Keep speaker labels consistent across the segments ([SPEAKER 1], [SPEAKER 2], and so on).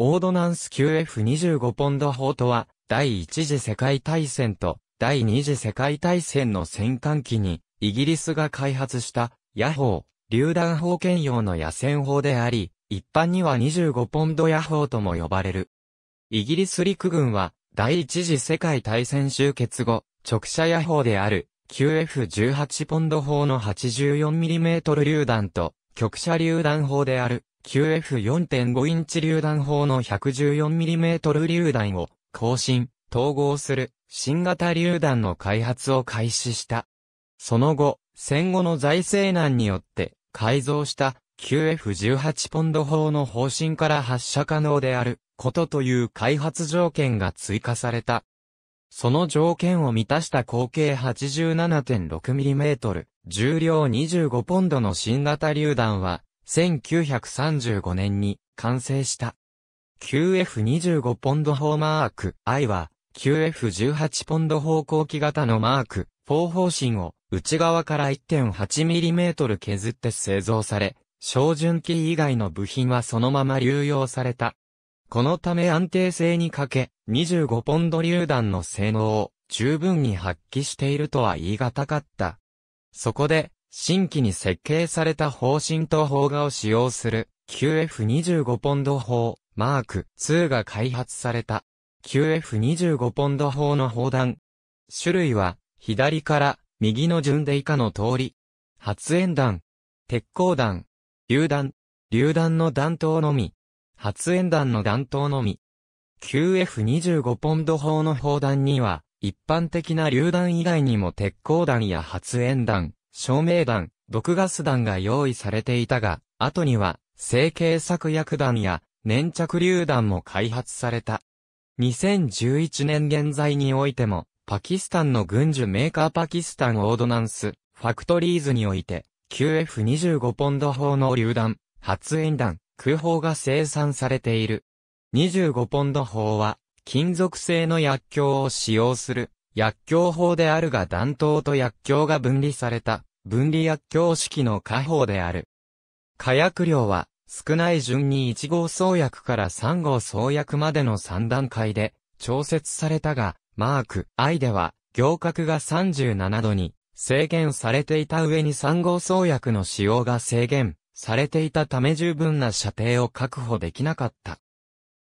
[SPEAKER 1] オードナンス q f 2 5ポンド砲とは、第一次世界大戦と第二次世界大戦の戦艦機に、イギリスが開発した、野砲、榴弾砲兼用の野戦砲であり、一般には25ポンド野砲とも呼ばれる。イギリス陸軍は、第一次世界大戦終結後、直射野砲である、q f 1 8ポンド砲の 84mm 榴弾と、局射榴弾砲である q f 4 5インチ榴弾砲の 114mm 榴弾を更新、統合する新型榴弾の開発を開始した。その後、戦後の財政難によって改造した q f 1 8ポンド砲の方針から発射可能であることという開発条件が追加された。その条件を満たした口径 87.6mm、重量25ポンドの新型榴弾は、1935年に完成した。QF25 ポンド砲マーク I は QF18 ポンド方向機型のマーク4方針を内側から 1.8mm 削って製造され、照準器以外の部品はそのまま流用された。このため安定性に欠け、25ポンド榴弾の性能を十分に発揮しているとは言い難かった。そこで、新規に設計された方針と砲画を使用する QF25 ポンド砲マーク2が開発された QF25 ポンド砲の砲弾。種類は左から右の順で以下の通り。発煙弾、鉄鋼弾、榴弾、榴弾の弾頭のみ、発煙弾の弾頭のみ。QF25 ポンド砲の砲弾には、一般的な榴弾以外にも鉄鋼弾や発煙弾、照明弾、毒ガス弾が用意されていたが、後には、成形作薬弾や粘着榴弾も開発された。2011年現在においても、パキスタンの軍需メーカーパキスタンオードナンス、ファクトリーズにおいて、QF25 ポンド砲の榴弾、発煙弾、空砲が生産されている。25ポンド砲は、金属製の薬莢を使用する、薬莢砲であるが弾頭と薬莢が分離された、分離薬莢式の火砲である。火薬量は、少ない順に1号創薬から3号創薬までの3段階で、調節されたが、マーク I では、行角が37度に制限されていた上に3号創薬の使用が制限されていたため十分な射程を確保できなかった。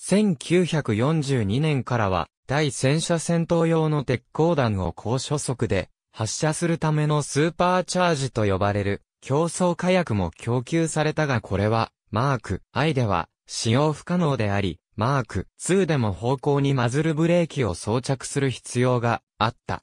[SPEAKER 1] 1942年からは、対戦車戦闘用の鉄鋼弾を高所速で発射するためのスーパーチャージと呼ばれる競争火薬も供給されたがこれは、マーク I では使用不可能であり、マーク2でも方向にマズルブレーキを装着する必要があった。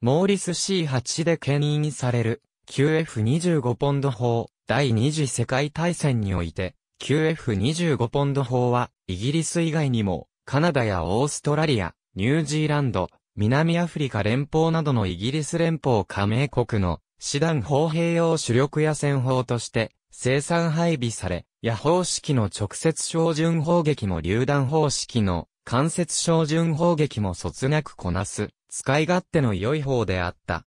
[SPEAKER 1] モーリス C8 で牽引される QF25 ポンド砲第二次世界大戦において QF25 ポンド砲はイギリス以外にもカナダやオーストラリア、ニュージーランド、南アフリカ連邦などのイギリス連邦加盟国の、師団砲兵用主力野戦砲として、生産配備され、野砲式の直接照準砲撃も榴弾砲式の間接照準砲撃も卒なくこなす、使い勝手の良い方であった。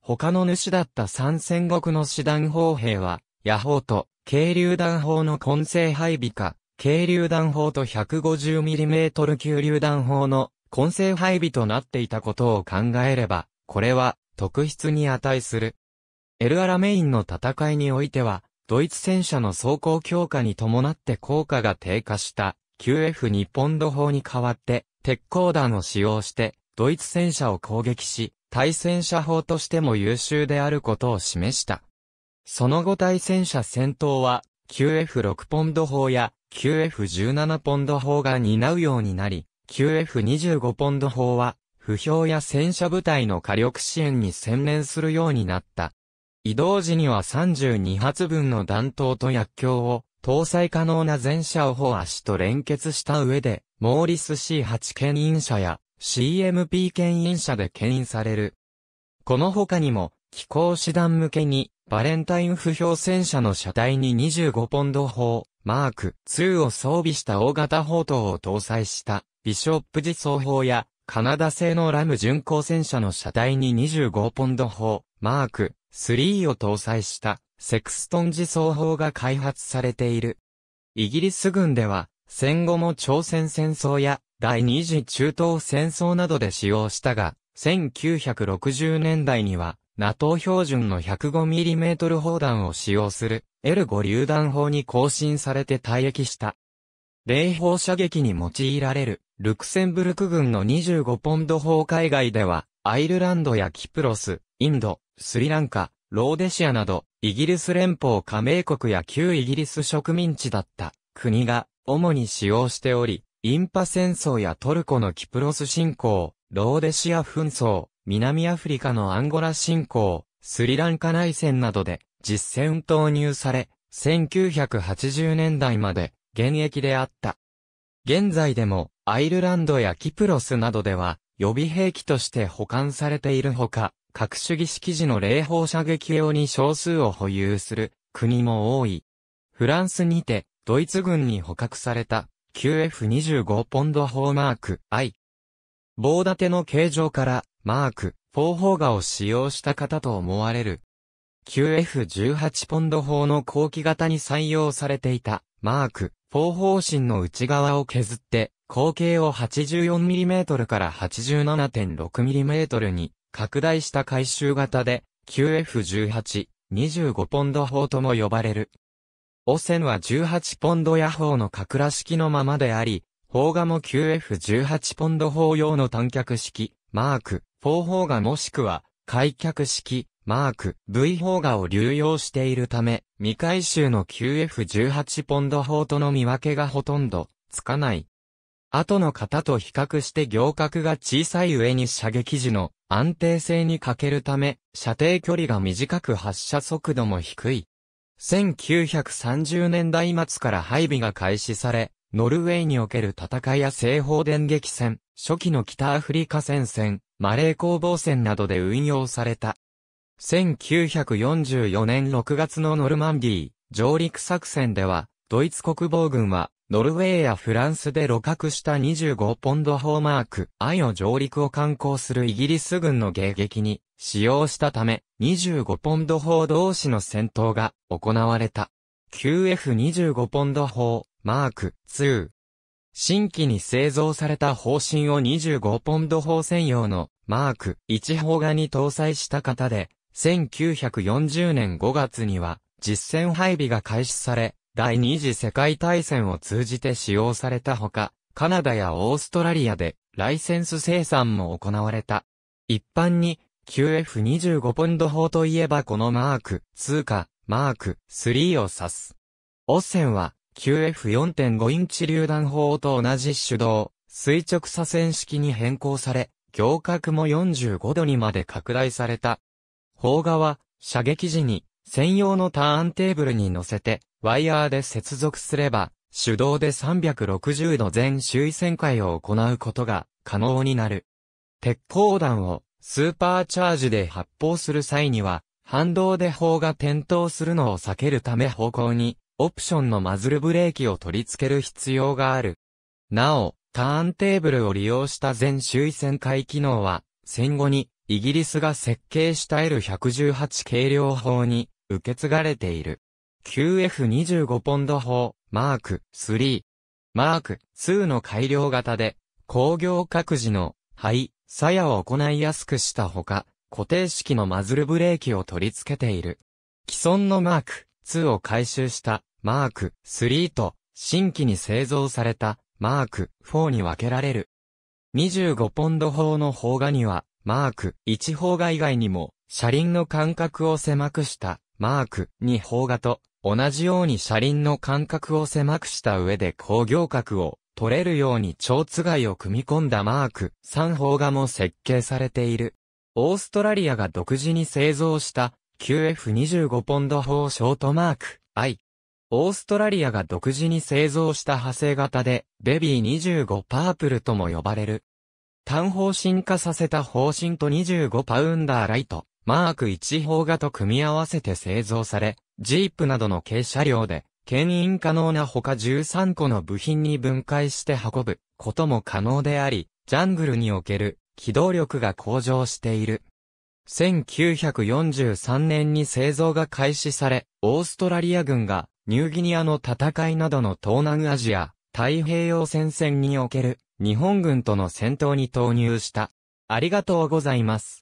[SPEAKER 1] 他の主だった参戦国の師団砲兵は、野砲と軽榴弾砲の混成配備か、軽榴弾砲と 150mm 級榴弾砲の混成配備となっていたことを考えれば、これは、特筆に値する。エルアラメインの戦いにおいては、ドイツ戦車の走行強化に伴って効果が低下した QF 日本土砲に代わって鉄鋼弾を使用してドイツ戦車を攻撃し対戦車砲としても優秀であることを示した。その後対戦車戦闘は QF6 ポンド砲や QF17 ポンド砲が担うようになり q f 2 5ポンド砲は、不評や戦車部隊の火力支援に専念するようになった。移動時には32発分の弾頭と薬莢を、搭載可能な全車を砲足と連結した上で、モーリス C8 牽引車や CMP 牽引車で牽引される。この他にも、機構師団向けに、バレンタイン不評戦車の車体に25ポンド砲、マーク2を装備した大型砲塔を搭載した、ビショップ自走砲や、カナダ製のラム巡航戦車の車体に25ポンド砲、マーク3を搭載した、セクストン自走砲が開発されている。イギリス軍では、戦後も朝鮮戦争や、第二次中東戦争などで使用したが、1960年代には、NATO 標準の 105mm 砲弾を使用する L5 榴弾砲に更新されて退役した。霊砲射撃に用いられるルクセンブルク軍の25ポンド法海外では、アイルランドやキプロス、インド、スリランカ、ローデシアなど、イギリス連邦加盟国や旧イギリス植民地だった国が主に使用しており、インパ戦争やトルコのキプロス侵攻、ローデシア紛争、南アフリカのアンゴラ侵攻、スリランカ内戦などで実戦投入され、1980年代まで現役であった。現在でもアイルランドやキプロスなどでは予備兵器として保管されているほか、核主義式時の霊砲射撃用に少数を保有する国も多い。フランスにてドイツ軍に捕獲された QF25 ポンド砲マーク I。棒立ての形状からマーク4砲画を使用した方と思われる。QF18 ポンド砲の後期型に採用されていたマーク方方針の内側を削って、口径を 84mm から 87.6mm に拡大した回収型で、QF18、25ポンド砲とも呼ばれる。汚染は18ポンド野砲の格ら式のままであり、砲画も QF18 ポンド砲用の短脚式、マーク、方砲がもしくは、開脚式、マーク V 砲画を流用しているため、未回収の QF18 ポンド砲との見分けがほとんどつかない。後の型と比較して行角が小さい上に射撃時の安定性に欠けるため、射程距離が短く発射速度も低い。1930年代末から配備が開始され、ノルウェーにおける戦いや西方電撃戦、初期の北アフリカ戦線、マレー攻防戦などで運用された。1944年6月のノルマンディー上陸作戦では、ドイツ国防軍は、ノルウェーやフランスで露獲した25ポンド砲マーク、愛を上陸を観光するイギリス軍の迎撃に使用したため、25ポンド砲同士の戦闘が行われた。QF25 ポンド砲、マーク2。新規に製造された砲身を25ポンド砲専用のマーク1砲画に搭載した型で1940年5月には実戦配備が開始され、第二次世界大戦を通じて使用されたほか、カナダやオーストラリアでライセンス生産も行われた。一般に QF25 ポンド砲といえばこのマーク2かマーク3を指す。オッセンは QF4.5 インチ榴弾砲と同じ手動、垂直左線式に変更され、行角も45度にまで拡大された。砲画は、射撃時に、専用のターンテーブルに乗せて、ワイヤーで接続すれば、手動で360度全周囲旋回を行うことが可能になる。鉄鋼弾をスーパーチャージで発砲する際には、反動で砲が点灯するのを避けるため方向に、オプションのマズルブレーキを取り付ける必要がある。なお、ターンテーブルを利用した全周囲旋回機能は、戦後にイギリスが設計した L118 軽量砲に受け継がれている。QF25 ポンド砲、マーク3、マーク2の改良型で、工業各自の肺、鞘を行いやすくしたほか、固定式のマズルブレーキを取り付けている。既存のマーク2を回収したマーク3と新規に製造されたマーク4に分けられる。25ポンド砲の砲画にはマーク1砲画以外にも、車輪の間隔を狭くした、マーク2砲画と、同じように車輪の間隔を狭くした上で工業角を取れるように蝶つがいを組み込んだマーク3砲画も設計されている。オーストラリアが独自に製造した QF25 ポンド砲ショートマーク I。オーストラリアが独自に製造した派生型で、ベビー25パープルとも呼ばれる単方針化させた方針と25パウンダーライト、マーク1砲画と組み合わせて製造され、ジープなどの軽車両で、牽引可能なほか13個の部品に分解して運ぶことも可能であり、ジャングルにおける機動力が向上している。1943年に製造が開始され、オーストラリア軍がニューギニアの戦いなどの東南アジア、太平洋戦線における日本軍との戦闘に投入した。ありがとうございます。